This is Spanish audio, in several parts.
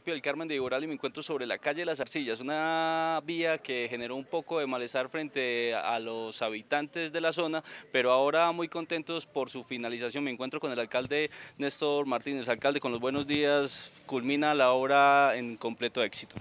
del Carmen de Iboral y me encuentro sobre la calle de las Arcillas, una vía que generó un poco de malestar frente a los habitantes de la zona, pero ahora muy contentos por su finalización. Me encuentro con el alcalde Néstor Martínez. Alcalde, con los buenos días, culmina la obra en completo éxito.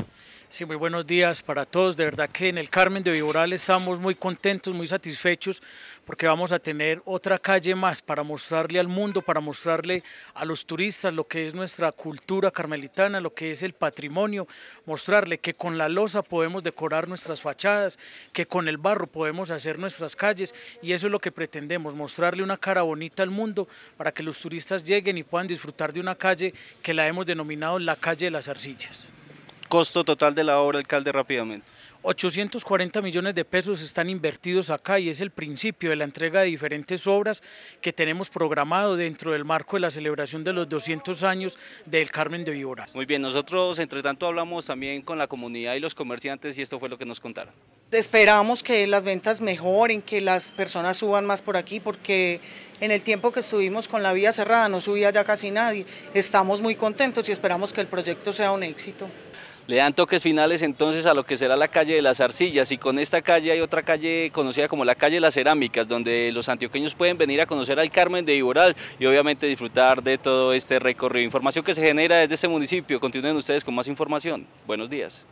Sí, muy buenos días para todos. De verdad que en el Carmen de Viboral estamos muy contentos, muy satisfechos, porque vamos a tener otra calle más para mostrarle al mundo, para mostrarle a los turistas lo que es nuestra cultura carmelitana, lo que es el patrimonio, mostrarle que con la losa podemos decorar nuestras fachadas, que con el barro podemos hacer nuestras calles y eso es lo que pretendemos, mostrarle una cara bonita al mundo para que los turistas lleguen y puedan disfrutar de una calle que la hemos denominado la calle de las arcillas costo total de la obra, alcalde, rápidamente. 840 millones de pesos están invertidos acá y es el principio de la entrega de diferentes obras que tenemos programado dentro del marco de la celebración de los 200 años del Carmen de Vibora. Muy bien, nosotros entre tanto hablamos también con la comunidad y los comerciantes y esto fue lo que nos contaron. Esperamos que las ventas mejoren, que las personas suban más por aquí porque en el tiempo que estuvimos con la vía cerrada no subía ya casi nadie. Estamos muy contentos y esperamos que el proyecto sea un éxito. Le dan toques finales entonces a lo que será la calle de las Arcillas y con esta calle hay otra calle conocida como la calle de las Cerámicas, donde los antioqueños pueden venir a conocer al Carmen de Iboral y obviamente disfrutar de todo este recorrido. Información que se genera desde este municipio. Continúen ustedes con más información. Buenos días.